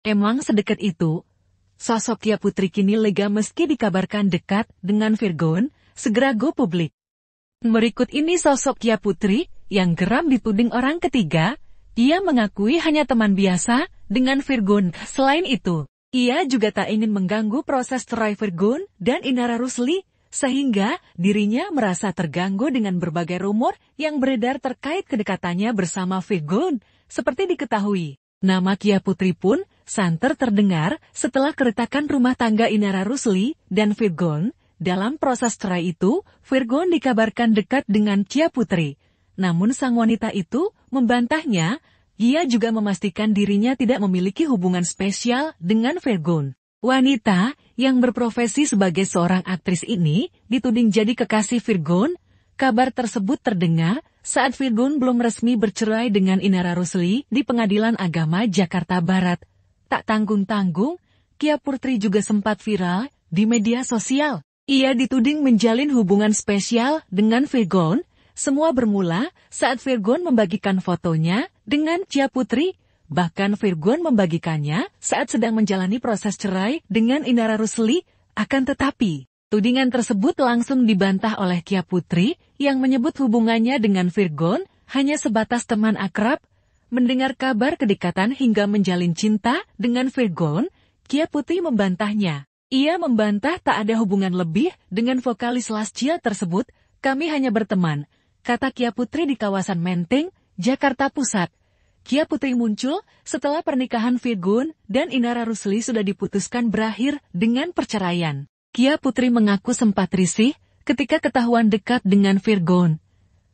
Emang sedekat itu, sosok Tia Putri kini lega meski dikabarkan dekat dengan Virgon, segera go publik. Berikut ini sosok Tia Putri, yang geram dituding orang ketiga, ia mengakui hanya teman biasa, dengan Virgon. Selain itu, ia juga tak ingin mengganggu proses cerai Virgon dan Inara Rusli, sehingga dirinya merasa terganggu dengan berbagai rumor yang beredar terkait kedekatannya bersama Virgon, seperti diketahui. Nama Kia Putri pun santer terdengar setelah keretakan rumah tangga Inara Rusli dan Virgon. Dalam proses cerai itu, Virgon dikabarkan dekat dengan Cia Putri. Namun sang wanita itu membantahnya, ia juga memastikan dirinya tidak memiliki hubungan spesial dengan Virgon. Wanita yang berprofesi sebagai seorang aktris ini dituding jadi kekasih Virgon. Kabar tersebut terdengar saat Virgon belum resmi bercerai dengan Inara Rusli di Pengadilan Agama Jakarta Barat, Tak tanggung-tanggung, Kia Putri juga sempat viral di media sosial. Ia dituding menjalin hubungan spesial dengan Vegon. Semua bermula saat Virgon membagikan fotonya dengan Kia Putri. Bahkan Virgon membagikannya saat sedang menjalani proses cerai dengan Inara Rusli. Akan tetapi, tudingan tersebut langsung dibantah oleh Kia Putri yang menyebut hubungannya dengan Virgon hanya sebatas teman akrab mendengar kabar kedekatan hingga menjalin cinta dengan Virgon, Kia Putih membantahnya. Ia membantah tak ada hubungan lebih dengan vokalis Lascia tersebut, kami hanya berteman, kata Kia Putri di kawasan Menteng, Jakarta Pusat. Kia Putri muncul setelah pernikahan Virgun dan Inara Rusli sudah diputuskan berakhir dengan perceraian. Kia Putri mengaku sempat risih ketika ketahuan dekat dengan Virgon.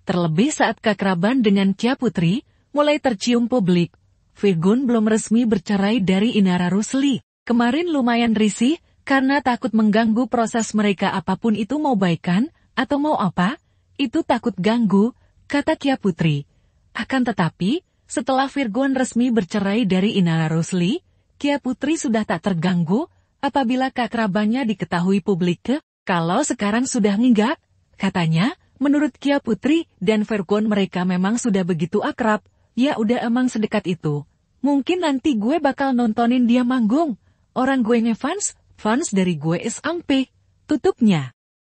Terlebih saat kakraban dengan Kia Putri, mulai tercium publik. Figun belum resmi bercerai dari Inara Rusli. Kemarin lumayan risih, karena takut mengganggu proses mereka apapun itu mau baikan, atau mau apa, itu takut ganggu, kata Kia Putri. Akan tetapi, setelah Virgon resmi bercerai dari Inara Rusli, Kia Putri sudah tak terganggu apabila kakrabannya diketahui publik ke, kalau sekarang sudah enggak, katanya, menurut Kia Putri dan Virgon mereka memang sudah begitu akrab, Ya udah emang sedekat itu. Mungkin nanti gue bakal nontonin dia manggung. Orang gue ngefans, fans dari gue SMP. Tutupnya.